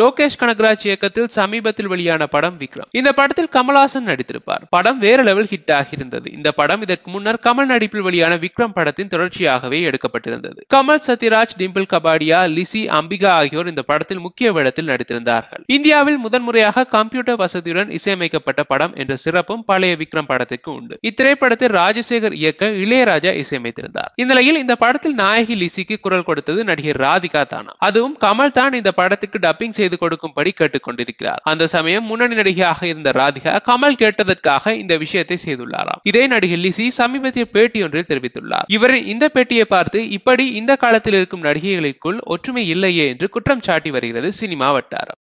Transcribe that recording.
லோகேஷ் கனகராஜ் இயக்கத்தில் சமீபத்தில் வெளியான படம் விக்ரம் இந்த படத்தில் கமல்ஹாசன் நடித்திருப்பார் படம் வேற லெவல் ஹிட் ஆகியிருந்தது இந்த படம் இதற்கு முன்னர் கமல் நடிப்பில் வெளியான விக்ரம் படத்தின் தொடர்ச்சியாகவே எடுக்கப்பட்டிருந்தது கமல் சத்யராஜ் டிம்பிள் கபாடியா லிசி அம்பிகா ஆகியோர் இந்த படத்தில் முக்கிய வேடத்தில் நடித்திருந்தார்கள் இந்தியாவில் முதன்முறையாக கம்ப்யூட்டர் வசதியுடன் இசையமைக்கப்பட்ட படம் என்ற சிறப்பும் பழைய விக்ரம் படத்திற்கு உண்டு இத்திரைப்படத்தில் ராஜசேகர் இயக்க இளையராஜா இசையமைத்திருந்தார் இந்நிலையில் இந்த படத்தில் நாயகி லிசிக்கு குரல் கொடுத்தது நடிகர் ராதிகா தானா அதுவும் கமல் தான் இந்த படத்துக்கு டப்பிங் செய்து கொடுக்கும்படி கேட்டுக்கொண்டிருக்கிறார் அந்த சமயம் முன்னணி நடிகையாக இருந்த ராதிகா கமல் கேட்டதற்காக இந்த விஷயத்தை செய்துள்ளாராம் இதே நடிகை லிசி சமீபத்திய பேட்டி ஒன்றில் தெரிவித்துள்ளார் இவரின் இந்த பேட்டியை பார்த்து இப்படி இந்த காலத்தில் இருக்கும் நடிகைகளுக்குள் ஒற்றுமை இல்லையே என்று குற்றம் சாட்டி வருகிறது சினிமா வட்டாரம்